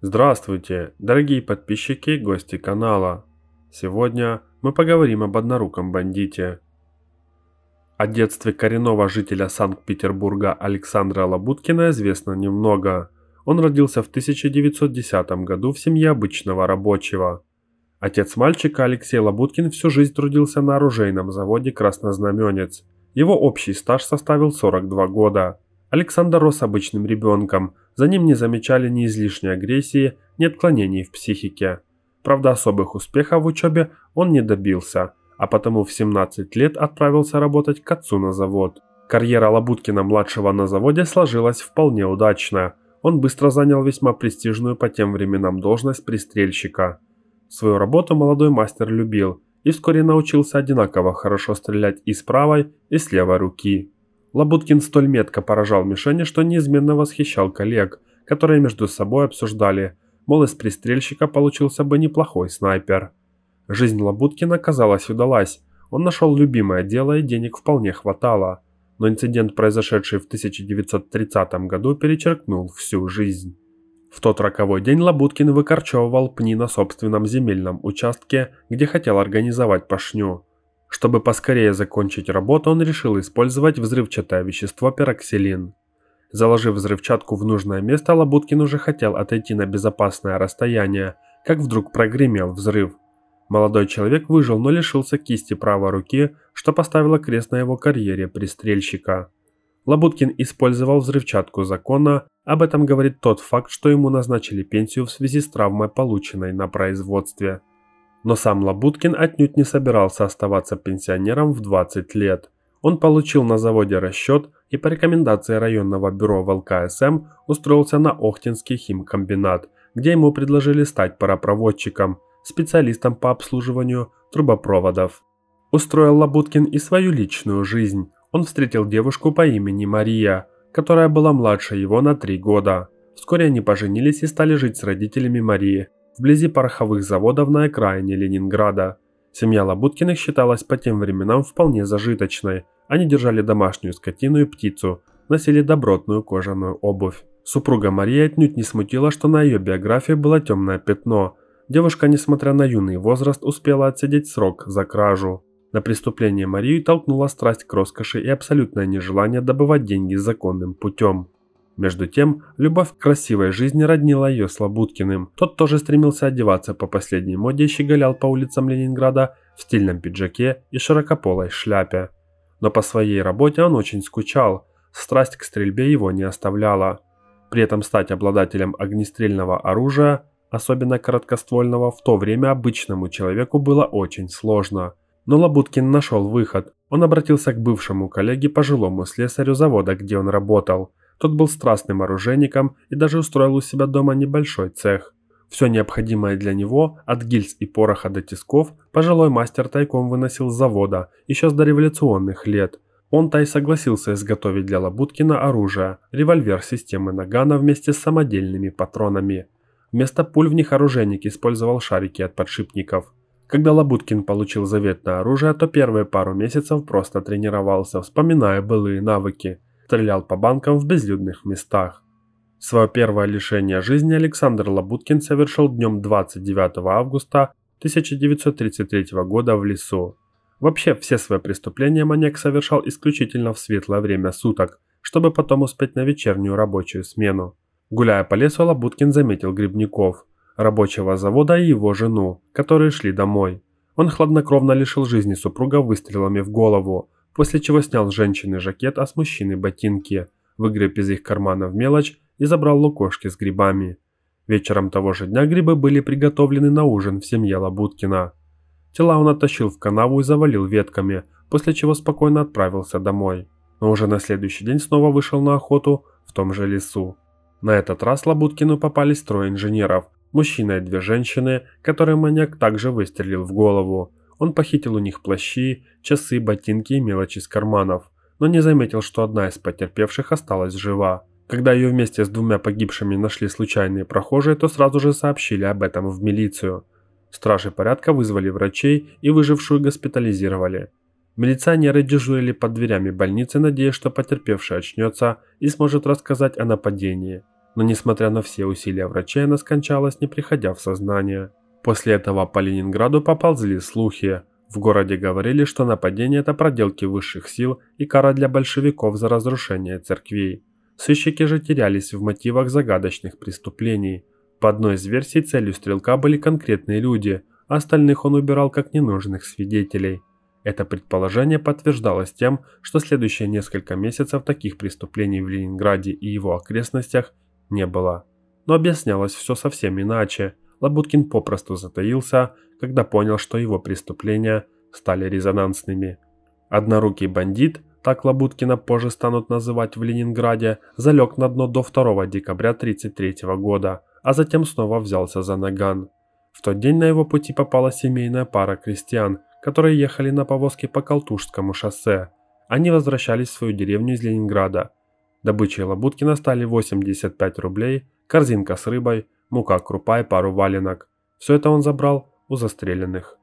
Здравствуйте, дорогие подписчики и гости канала. Сегодня мы поговорим об одноруком бандите. О детстве коренного жителя Санкт-Петербурга Александра Лабуткина известно немного. Он родился в 1910 году в семье обычного рабочего. Отец мальчика Алексей Лабуткин всю жизнь трудился на оружейном заводе «Краснознаменец». Его общий стаж составил 42 года. Александр рос обычным ребенком – за ним не замечали ни излишней агрессии, ни отклонений в психике. Правда, особых успехов в учебе он не добился, а потому в 17 лет отправился работать к отцу на завод. Карьера Лабуткина-младшего на заводе сложилась вполне удачно. Он быстро занял весьма престижную по тем временам должность пристрельщика. Свою работу молодой мастер любил и вскоре научился одинаково хорошо стрелять и с правой, и с левой руки. Лабуткин столь метко поражал мишени, что неизменно восхищал коллег, которые между собой обсуждали, мол, из пристрельщика получился бы неплохой снайпер. Жизнь Лабуткина, казалось, удалась. Он нашел любимое дело и денег вполне хватало. Но инцидент, произошедший в 1930 году, перечеркнул всю жизнь. В тот роковой день Лабуткин выкорчевывал пни на собственном земельном участке, где хотел организовать пашню – чтобы поскорее закончить работу, он решил использовать взрывчатое вещество пероксилин. Заложив взрывчатку в нужное место, Лабуткин уже хотел отойти на безопасное расстояние, как вдруг прогремел взрыв. Молодой человек выжил, но лишился кисти правой руки, что поставило крест на его карьере пристрельщика. Лабуткин использовал взрывчатку закона, об этом говорит тот факт, что ему назначили пенсию в связи с травмой, полученной на производстве. Но сам Лабуткин отнюдь не собирался оставаться пенсионером в 20 лет. Он получил на заводе расчет и по рекомендации районного бюро ВЛКСМ устроился на Охтинский химкомбинат, где ему предложили стать паропроводчиком, специалистом по обслуживанию трубопроводов. Устроил Лабуткин и свою личную жизнь. Он встретил девушку по имени Мария, которая была младше его на три года. Вскоре они поженились и стали жить с родителями Марии, вблизи пороховых заводов на окраине Ленинграда. Семья Лабуткиных считалась по тем временам вполне зажиточной. Они держали домашнюю скотину и птицу, носили добротную кожаную обувь. Супруга Мария отнюдь не смутила, что на ее биографии было темное пятно. Девушка, несмотря на юный возраст, успела отсидеть срок за кражу. На преступление Марию толкнула страсть к роскоши и абсолютное нежелание добывать деньги законным путем. Между тем, любовь к красивой жизни роднила ее с Лабуткиным. Тот тоже стремился одеваться по последней моде и щеголял по улицам Ленинграда в стильном пиджаке и широкополой шляпе. Но по своей работе он очень скучал, страсть к стрельбе его не оставляла. При этом стать обладателем огнестрельного оружия, особенно короткоствольного, в то время обычному человеку было очень сложно. Но Лабуткин нашел выход. Он обратился к бывшему коллеге, пожилому слесарю завода, где он работал – тот был страстным оружейником и даже устроил у себя дома небольшой цех. Все необходимое для него, от гильз и пороха до тисков, пожилой мастер тайком выносил с завода, еще с дореволюционных лет. Он-то и согласился изготовить для Лабуткина оружие, револьвер системы Нагана вместе с самодельными патронами. Вместо пуль в них оружейник использовал шарики от подшипников. Когда Лабуткин получил заветное оружие, то первые пару месяцев просто тренировался, вспоминая былые навыки – стрелял по банкам в безлюдных местах. Свое первое лишение жизни Александр Лабуткин совершил днем 29 августа 1933 года в лесу. Вообще, все свои преступления маньяк совершал исключительно в светлое время суток, чтобы потом успеть на вечернюю рабочую смену. Гуляя по лесу, Лабуткин заметил грибников, рабочего завода и его жену, которые шли домой. Он хладнокровно лишил жизни супруга выстрелами в голову, после чего снял с женщины жакет, а с мужчины ботинки, выгреб из их карманов мелочь и забрал лукошки с грибами. Вечером того же дня грибы были приготовлены на ужин в семье Лабуткина. Тела он оттащил в канаву и завалил ветками, после чего спокойно отправился домой. Но уже на следующий день снова вышел на охоту в том же лесу. На этот раз Лабуткину попались трое инженеров, мужчина и две женщины, которые маньяк также выстрелил в голову. Он похитил у них плащи, часы, ботинки и мелочи из карманов, но не заметил, что одна из потерпевших осталась жива. Когда ее вместе с двумя погибшими нашли случайные прохожие, то сразу же сообщили об этом в милицию. Стражи порядка вызвали врачей и выжившую госпитализировали. Милиционеры дежурили под дверями больницы, надеясь, что потерпевшая очнется и сможет рассказать о нападении. Но несмотря на все усилия врачей, она скончалась, не приходя в сознание. После этого по Ленинграду поползли слухи. В городе говорили, что нападение – это проделки высших сил и кара для большевиков за разрушение церквей. Сыщики же терялись в мотивах загадочных преступлений. По одной из версий целью стрелка были конкретные люди, а остальных он убирал как ненужных свидетелей. Это предположение подтверждалось тем, что следующие несколько месяцев таких преступлений в Ленинграде и его окрестностях не было. Но объяснялось все совсем иначе – Лабуткин попросту затаился, когда понял, что его преступления стали резонансными. Однорукий бандит, так Лабуткина позже станут называть в Ленинграде, залег на дно до 2 декабря 1933 года, а затем снова взялся за наган. В тот день на его пути попала семейная пара крестьян, которые ехали на повозке по Колтушскому шоссе. Они возвращались в свою деревню из Ленинграда. Добычей Лабуткина стали 85 рублей, корзинка с рыбой – мука, крупа и пару валенок. Все это он забрал у застреленных.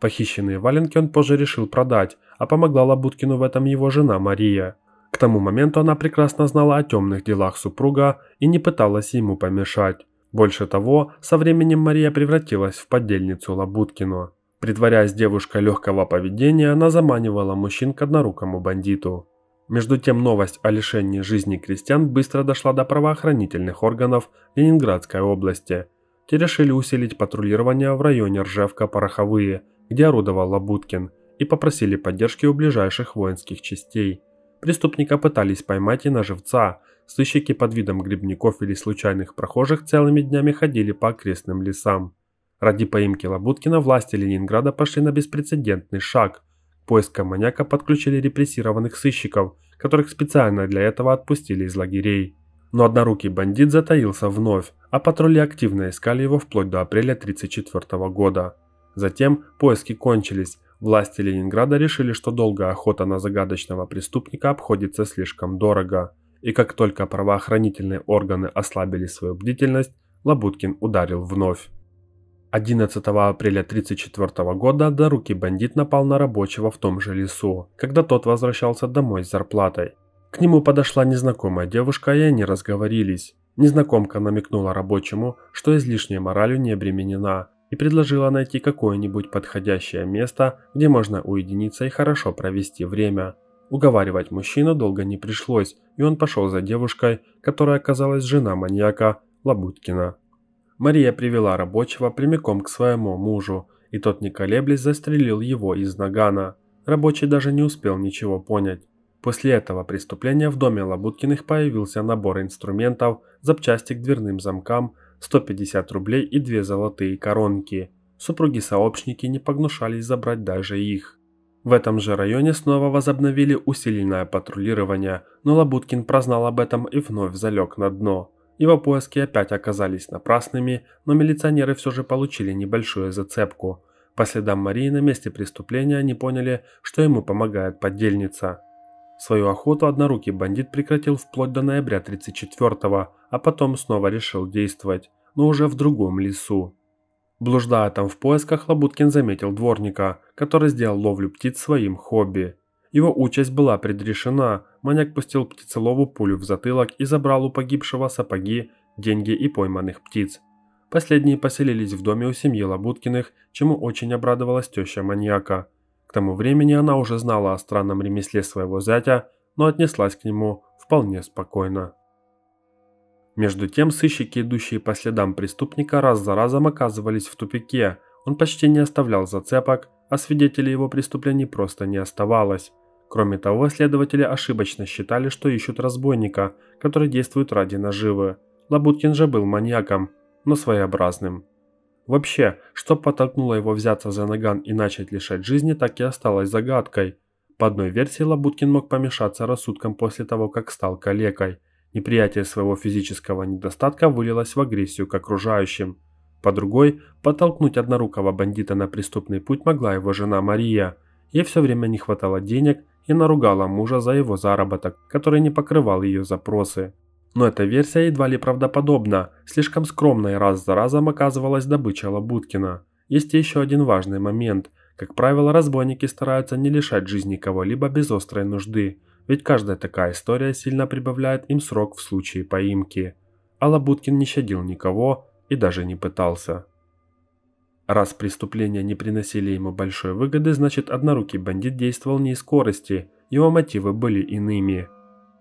Похищенные валенки он позже решил продать, а помогла Лабуткину в этом его жена Мария. К тому моменту она прекрасно знала о темных делах супруга и не пыталась ему помешать. Больше того, со временем Мария превратилась в поддельницу Лабуткину. Притворяясь девушкой легкого поведения, она заманивала мужчин к однорукому бандиту. Между тем новость о лишении жизни крестьян быстро дошла до правоохранительных органов Ленинградской области. Те решили усилить патрулирование в районе Ржевка-Пороховые, где орудовал Лабуткин, и попросили поддержки у ближайших воинских частей. Преступника пытались поймать и на живца. Сыщики под видом грибников или случайных прохожих целыми днями ходили по окрестным лесам. Ради поимки Лабуткина власти Ленинграда пошли на беспрецедентный шаг – Поиска маньяка подключили репрессированных сыщиков, которых специально для этого отпустили из лагерей. Но однорукий бандит затаился вновь, а патрули активно искали его вплоть до апреля 1934 года. Затем поиски кончились, власти Ленинграда решили, что долгая охота на загадочного преступника обходится слишком дорого. И как только правоохранительные органы ослабили свою бдительность, Лабуткин ударил вновь. 11 апреля 1934 года до руки бандит напал на рабочего в том же лесу, когда тот возвращался домой с зарплатой. К нему подошла незнакомая девушка, и они разговорились. Незнакомка намекнула рабочему, что излишней моралью не обременена, и предложила найти какое-нибудь подходящее место, где можно уединиться и хорошо провести время. Уговаривать мужчину долго не пришлось, и он пошел за девушкой, которая оказалась жена маньяка Лабуткина. Мария привела рабочего прямиком к своему мужу, и тот не колеблясь застрелил его из нагана. Рабочий даже не успел ничего понять. После этого преступления в доме Лабуткиных появился набор инструментов, запчасти к дверным замкам, 150 рублей и две золотые коронки. Супруги-сообщники не погнушались забрать даже их. В этом же районе снова возобновили усиленное патрулирование, но Лабуткин прознал об этом и вновь залег на дно. Его поиски опять оказались напрасными, но милиционеры все же получили небольшую зацепку. По следам Марии на месте преступления они поняли, что ему помогает подельница. Свою охоту однорукий бандит прекратил вплоть до ноября 34-го, а потом снова решил действовать, но уже в другом лесу. Блуждая там в поисках, Лобуткин заметил дворника, который сделал ловлю птиц своим хобби. Его участь была предрешена, маньяк пустил птицелову пулю в затылок и забрал у погибшего сапоги, деньги и пойманных птиц. Последние поселились в доме у семьи Лабуткиных, чему очень обрадовалась теща маньяка. К тому времени она уже знала о странном ремесле своего зятя, но отнеслась к нему вполне спокойно. Между тем сыщики, идущие по следам преступника, раз за разом оказывались в тупике. Он почти не оставлял зацепок, а свидетелей его преступлений просто не оставалось. Кроме того, следователи ошибочно считали, что ищут разбойника, который действует ради наживы. Лабуткин же был маньяком, но своеобразным. Вообще, что подтолкнуло его взяться за наган и начать лишать жизни, так и осталось загадкой. По одной версии, Лабуткин мог помешаться рассудком после того, как стал калекой. Неприятие своего физического недостатка вылилось в агрессию к окружающим. По другой, подтолкнуть однорукого бандита на преступный путь могла его жена Мария. Ей все время не хватало денег, и наругала мужа за его заработок, который не покрывал ее запросы. Но эта версия едва ли правдоподобна, слишком скромной раз за разом оказывалась добыча Лабуткина. Есть еще один важный момент. Как правило, разбойники стараются не лишать жизни кого-либо без острой нужды, ведь каждая такая история сильно прибавляет им срок в случае поимки. А Лабуткин не щадил никого и даже не пытался. Раз преступления не приносили ему большой выгоды, значит однорукий бандит действовал не из скорости, его мотивы были иными.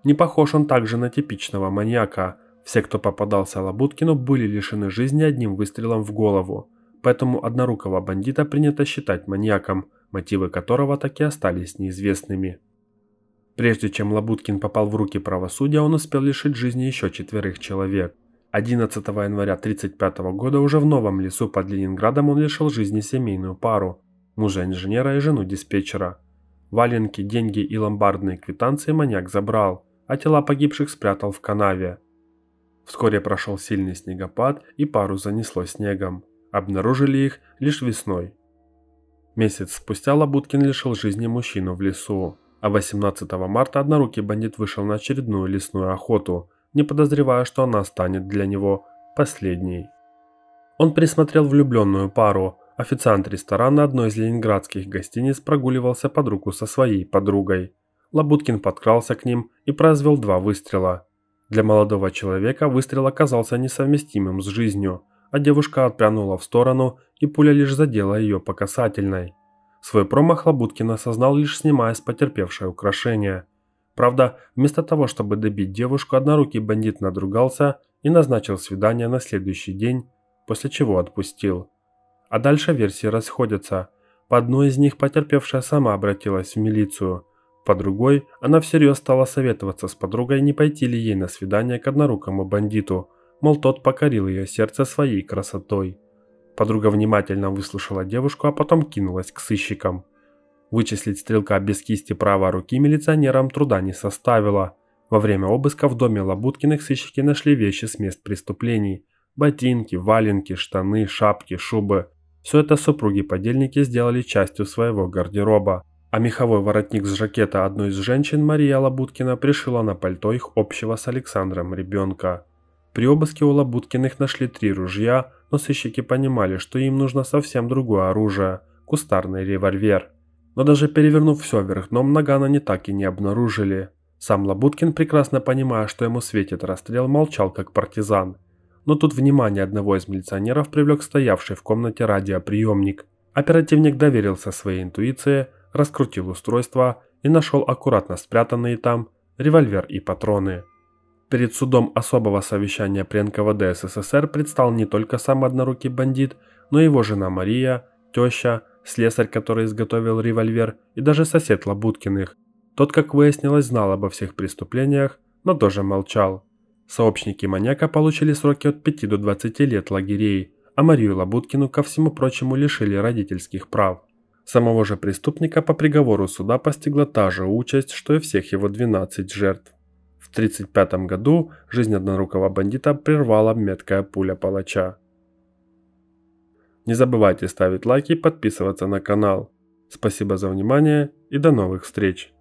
Не похож он также на типичного маньяка. Все, кто попадался Лабуткину, были лишены жизни одним выстрелом в голову. Поэтому однорукого бандита принято считать маньяком, мотивы которого так и остались неизвестными. Прежде чем Лабуткин попал в руки правосудия, он успел лишить жизни еще четверых человек. 11 января 1935 года уже в новом лесу под Ленинградом он лишил жизни семейную пару – мужа инженера и жену диспетчера. Валенки, деньги и ломбардные квитанции маньяк забрал, а тела погибших спрятал в канаве. Вскоре прошел сильный снегопад и пару занесло снегом. Обнаружили их лишь весной. Месяц спустя Лабуткин лишил жизни мужчину в лесу, а 18 марта однорукий бандит вышел на очередную лесную охоту – не подозревая, что она станет для него последней. Он присмотрел влюбленную пару. Официант ресторана одной из ленинградских гостиниц прогуливался под руку со своей подругой. Лабуткин подкрался к ним и произвел два выстрела. Для молодого человека выстрел оказался несовместимым с жизнью, а девушка отпрянула в сторону, и пуля лишь задела ее по касательной. Свой промах Лабуткин осознал лишь снимая с потерпевшей украшение – Правда, вместо того, чтобы добить девушку, однорукий бандит надругался и назначил свидание на следующий день, после чего отпустил. А дальше версии расходятся. По одной из них потерпевшая сама обратилась в милицию, по другой она всерьез стала советоваться с подругой, не пойти ли ей на свидание к однорукому бандиту, мол тот покорил ее сердце своей красотой. Подруга внимательно выслушала девушку, а потом кинулась к сыщикам – Вычислить стрелка без кисти правой руки милиционерам труда не составило. Во время обыска в доме Лабуткиных сыщики нашли вещи с мест преступлений. Ботинки, валенки, штаны, шапки, шубы. Все это супруги-подельники сделали частью своего гардероба. А меховой воротник с жакета одной из женщин Мария Лабуткина пришила на пальто их общего с Александром ребенка. При обыске у Лабуткиных нашли три ружья, но сыщики понимали, что им нужно совсем другое оружие – кустарный револьвер – но даже перевернув все вверх дном, Нагана не так и не обнаружили. Сам Лабуткин, прекрасно понимая, что ему светит расстрел, молчал как партизан. Но тут внимание одного из милиционеров привлек стоявший в комнате радиоприемник. Оперативник доверился своей интуиции, раскрутил устройство и нашел аккуратно спрятанные там револьвер и патроны. Перед судом особого совещания при НКВД СССР предстал не только сам однорукий бандит, но и его жена Мария, теща, слесарь, который изготовил револьвер, и даже сосед Лабуткиных. Тот, как выяснилось, знал обо всех преступлениях, но тоже молчал. Сообщники маньяка получили сроки от 5 до 20 лет лагерей, а Марию Лабуткину, ко всему прочему, лишили родительских прав. Самого же преступника по приговору суда постигла та же участь, что и всех его 12 жертв. В 1935 году жизнь однорукого бандита прервала меткая пуля палача. Не забывайте ставить лайки и подписываться на канал. Спасибо за внимание и до новых встреч!